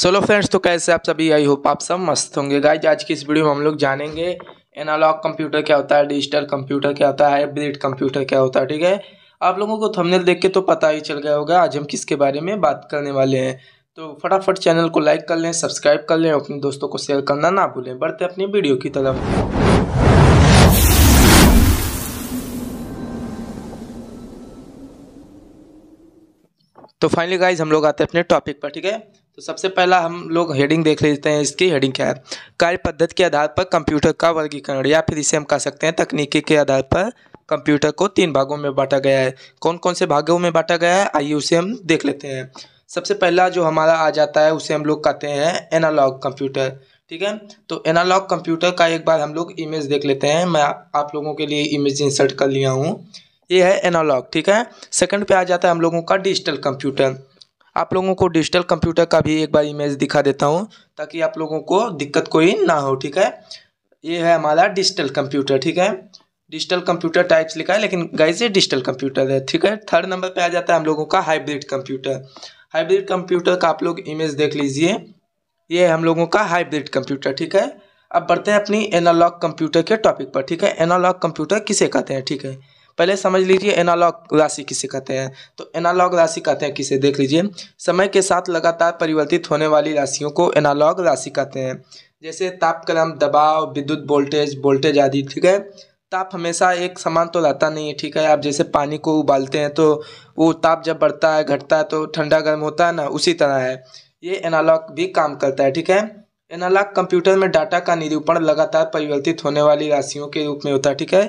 solo friends तो कैसे आप सभी आई होप आप सब मस्त होंगे गाइज आज की इस वीडियो में हम लोग जानेंगे एनालॉग कंप्यूटर क्या होता है डिजिटल कंप्यूटर क्या होता है हाइब्रिड कंप्यूटर क्या होता है ठीक है आप लोगों को थंबनेल देख के तो पता ही चल गया होगा आज हम किसके बारे में बात करने वाले हैं तो फटाफट चैनल को लाइक कर लें सब्सक्राइब कर लें अपने दोस्तों को शेयर करना ना भूलें बढ़ते अपनी वीडियो की तरफ तो फाइनली गाइज हम लोग आते हैं अपने टॉपिक पर ठीक है तो सबसे पहला हम लोग हेडिंग देख लेते हैं इसकी हेडिंग क्या है कार्य पद्धति के आधार पर कंप्यूटर का वर्गीकरण या फिर इसे हम कह सकते हैं तकनीकी के आधार पर कंप्यूटर को तीन भागों में बांटा गया है कौन कौन से भागों में बांटा गया है आइए उसे हम देख लेते हैं सबसे पहला जो हमारा आ जाता है उसे हम लोग कहते हैं एनालॉग कंप्यूटर ठीक है तो एनालॉग कंप्यूटर का एक बार हम लोग इमेज देख लेते हैं मैं आप लोगों के लिए इमेज इंसर्ट कर लिया हूँ ये है एनालॉग ठीक है सेकंड पे आ जाता है हम लोगों का डिजिटल कंप्यूटर आप लोगों को डिजिटल कंप्यूटर का भी एक बार इमेज दिखा देता हूँ ताकि आप लोगों को दिक्कत कोई ना हो ठीक है ये है हमारा डिजिटल कंप्यूटर ठीक है डिजिटल कंप्यूटर टाइप्स लिखा है लेकिन गाइस ये डिजिटल कंप्यूटर है ठीक है थर्ड नंबर पे आ जाता है हम लोगों का हाइब्रिड कंप्यूटर हाइब्रिड कंप्यूटर का आप लोग इमेज देख लीजिए ये है हम लोगों का हाइब्रिड कंप्यूटर ठीक है अब बढ़ते हैं अपनी एनालॉग कंप्यूटर के टॉपिक पर ठीक है एनालॉग कंप्यूटर किसे कहते हैं ठीक है पहले समझ लीजिए एनालॉग राशि किसे कहते हैं तो एनालॉग राशि कहते हैं किसे देख लीजिए समय के साथ लगातार परिवर्तित होने वाली राशियों को एनालॉग राशि कहते हैं जैसे तापक्रम दबाव विद्युत वोल्टेज वोल्टेज आदि ठीक है ताप हमेशा एक समान तो रहता नहीं है ठीक है आप जैसे पानी को उबालते हैं तो वो ताप जब बढ़ता है घटता है तो ठंडा गर्म होता है ना उसी तरह है ये एनालॉग भी काम करता है ठीक है एनालॉग कंप्यूटर में डाटा का निरूपण लगातार परिवर्तित होने वाली राशियों के रूप में होता है ठीक है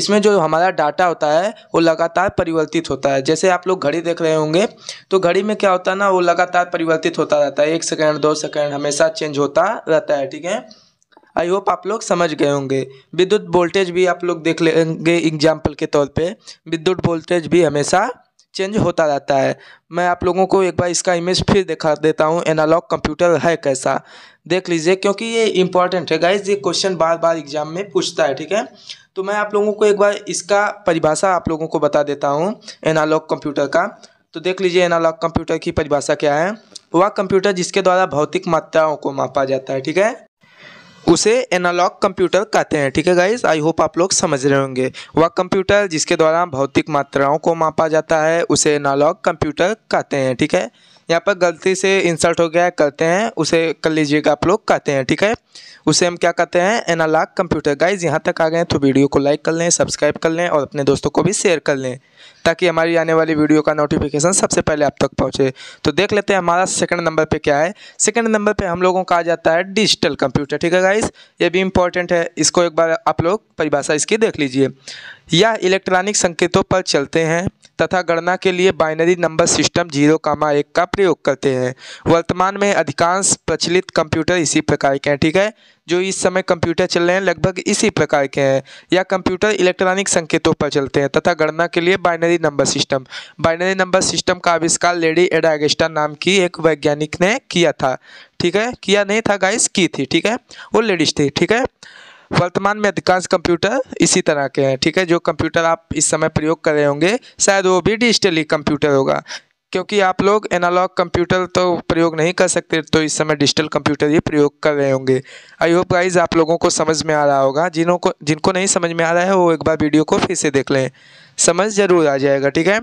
इसमें जो हमारा डाटा होता है वो लगातार परिवर्तित होता है जैसे आप लोग घड़ी देख रहे होंगे तो घड़ी में क्या होता है ना वो लगातार परिवर्तित होता रहता है एक सेकेंड दो सेकेंड हमेशा चेंज होता रहता है ठीक है आई होप आप लोग समझ गए होंगे विद्युत वोल्टेज भी आप लोग देख लेंगे एग्जाम्पल के तौर पर विद्युत वोल्टेज भी हमेशा चेंज होता रहता है मैं आप लोगों को एक बार इसका इमेज फिर दिखा देता हूँ एनालॉग कंप्यूटर है कैसा देख लीजिए क्योंकि ये इंपॉर्टेंट है गाइज ये क्वेश्चन बार बार एग्जाम में पूछता है ठीक है तो मैं आप लोगों को एक बार इसका परिभाषा आप लोगों को बता देता हूँ एनालॉग कंप्यूटर का तो देख लीजिए एनालॉग कंप्यूटर की परिभाषा क्या है वह कंप्यूटर जिसके द्वारा भौतिक मात्राओं को मापा जाता है ठीक है उसे एनालॉग कंप्यूटर कहते हैं ठीक है गाइज आई होप आप लोग समझ रहे होंगे वह कंप्यूटर जिसके द्वारा भौतिक मात्राओं को मापा जाता है उसे एनालॉग कंप्यूटर कहते हैं ठीक है यहाँ पर गलती से इंसर्ट हो गया है करते हैं उसे कर लीजिएगा आप लोग कहते हैं ठीक है उसे हम क्या कहते हैं एनालॉग कंप्यूटर गाइज यहाँ तक आ गए तो वीडियो को लाइक कर लें सब्सक्राइब कर लें और अपने दोस्तों को भी शेयर कर लें ताकि हमारी आने वाली वीडियो का नोटिफिकेशन सबसे पहले आप तक पहुँचे तो देख लेते हैं हमारा सेकंड नंबर पे क्या है सेकंड नंबर पे हम लोगों का आ जाता है डिजिटल कंप्यूटर ठीक है गाइज़ ये भी इंपॉर्टेंट है इसको एक बार आप लोग परिभाषा इसकी देख लीजिए यह इलेक्ट्रॉनिक संकेतों पर चलते हैं तथा गणना के लिए binary number system zero comma एक का प्रयोग करते हैं वर्तमान में अधिकांश प्रचलित कंप्यूटर इसी प्रकार के हैं ठीक है जो इस समय कंप्यूटर चल रहे हैं लगभग इसी प्रकार के हैं या कंप्यूटर इलेक्ट्रॉनिक संकेतों पर चलते हैं तथा गणना के लिए binary number system binary number system का आविष्कार लेडी एडागेस्टा नाम की एक वैज्ञानिक ने किया था ठीक है किया नहीं था गाइस की थी ठीक है वो लेडीज थी ठीक है वर्तमान में अधिकांश कंप्यूटर इसी तरह के हैं ठीक है जो कंप्यूटर आप इस समय प्रयोग कर रहे होंगे शायद वो भी डिजिटली कंप्यूटर होगा क्योंकि आप लोग एनालॉग कंप्यूटर तो प्रयोग नहीं कर सकते तो इस समय डिजिटल कंप्यूटर ही प्रयोग कर रहे होंगे आई होप गाइज आप लोगों को समझ में आ रहा होगा जिन्हों को जिनको नहीं समझ में आ रहा है वो एक बार वीडियो को फिर से देख लें समझ ज़रूर आ जाएगा ठीक है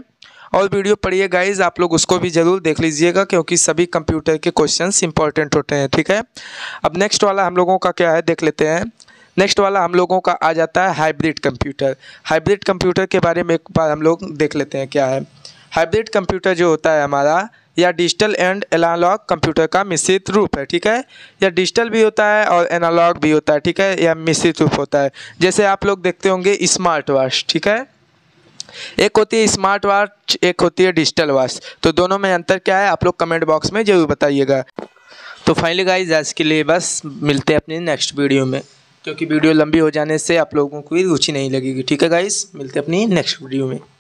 और वीडियो पढ़िए गाइज आप लोग उसको भी ज़रूर देख लीजिएगा क्योंकि सभी कंप्यूटर के क्वेश्चन इंपॉर्टेंट होते हैं ठीक है अब नेक्स्ट वाला हम लोगों का क्या है देख लेते हैं नेक्स्ट वाला हम लोगों का आ जाता है हाइब्रिड कंप्यूटर हाइब्रिड कंप्यूटर के बारे में एक बार हम लोग देख लेते हैं क्या है हाइब्रिड कंप्यूटर जो होता है हमारा या डिजिटल एंड एनालॉग कंप्यूटर का मिश्रित रूप है ठीक है या डिजिटल भी होता है और एनालॉग भी होता है ठीक है या मिश्रित रूप होता है जैसे आप लोग देखते होंगे स्मार्ट वॉच ठीक है एक होती है स्मार्ट वॉच एक होती है डिजिटल वॉच तो दोनों में अंतर क्या है आप लोग कमेंट बॉक्स में ज़रूर बताइएगा तो फाइनली गाइज आज के लिए बस मिलते हैं अपने नेक्स्ट वीडियो में क्योंकि वीडियो लंबी हो जाने से आप लोगों को रुचि नहीं लगेगी ठीक है गाइस मिलते अपनी नेक्स्ट वीडियो में